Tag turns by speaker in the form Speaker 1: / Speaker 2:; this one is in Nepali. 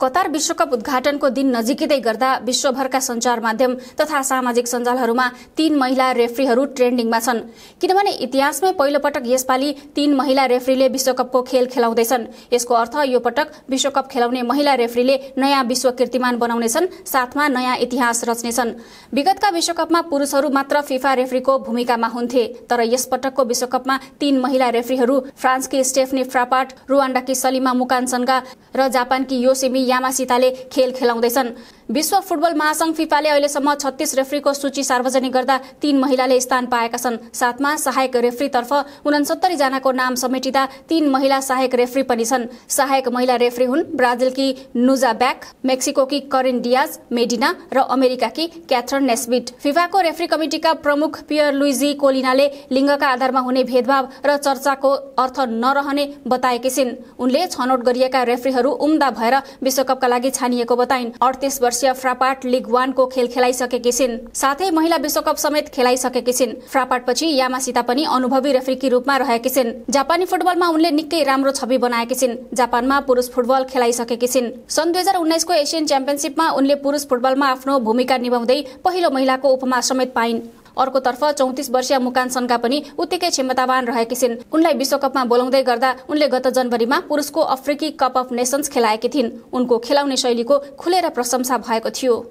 Speaker 1: कतार विश्वकप उद्घाटनको दिन नजिकै गर्दा विश्वभरका सञ्चार माध्यम तथा सामाजिक सञ्जालहरूमा तीन महिला रेफ्रीहरू ट्रेन्डिङमा छन् किनभने इतिहासमै पहिलोपटक यसपालि तीन महिला रेफ्रीले विश्वकपको खेल खेलाउँदैछन् यसको अर्थ यो पटक विश्वकप खेलाउने महिला रेफ्रीले नयाँ विश्व कीर्तिमान बनाउनेछन् साथमा नयाँ इतिहास रच्नेछन् विगतका विश्वकपमा पुरुषहरू मात्र फिफा रेफ्रीको भूमिकामा हुन्थे तर यसपटकको विश्वकपमा तीन महिला रेफ्रीहरू फ्रान्सकी स्टेफनी फ्रापाट रुवाण्डाकी सलिमा मुकानसनगा र जापानकी योसेमी यामासिताले खेल खेलाउँदैछन् विश्व फुटबल महासंघ फिफाले अहिलेसम्म छत्तीस रेफ्रीको सूची सार्वजनिक गर्दा तीन महिलाले स्थान पाएका छन् साथमा सहायक रेफ्रीतर्फ उनसत्तरी जनाको नाम समेटिँदा तीन महिला सहायक रेफ्री पनि छन् सहायक महिला रेफ्री हुन् ब्राजिलकी नुजा ब्याक मेक्सिको मेक्सिकोकी करिन डियाज मेडिना र अमेरिकाकी क्याथरन नेस्बिट फिफाको रेफ्री कमिटिका प्रमुख पियर लुइजी कोलिनाले लिङ्गका आधारमा हुने भेदभाव र चर्चाको अर्थ नरहने बताएकी छिन् उनले छनौट गरिएका रेफ्रीहरू उम्दा भएर विश्वकपका लागि छानिएको बताइन् अडतिस वर्ष वर्षीय फ्रापाट लिग वानको खेल खेलाइसकेकी छिन् साथै महिला विश्वकप समेत खेलाइसकेकी छिन् फ्रापाटपछि यामासिता पनि अनुभवी रेफ्रीकी रूपमा रहेकी छिन् जापानी फुटबलमा उनले निकै राम्रो छवि बनाएकी छिन् जापानमा पुरुष फुटबल खेलाइसकेकी छिन् सन् दुई हजार उन्नाइसको एसियन च्याम्पियनसिपमा उनले पुरुष फुटबलमा आफ्नो भूमिका निभाउँदै पहिलो महिलाको उपमा समेत पाइन् अर्कोतर्फ चौतिस वर्षीय मुकान सन्का पनि उत्तिकै क्षमतावान रहेकी छिन् उनलाई विश्वकपमा बोलाउँदै गर्दा उनले गत जनवरीमा पुरुषको अफ्रिकी कप अफ नेसन्स खेलाएकी थिइन् उनको खेलाउने शैलीको खुलेर प्रशंसा भएको थियो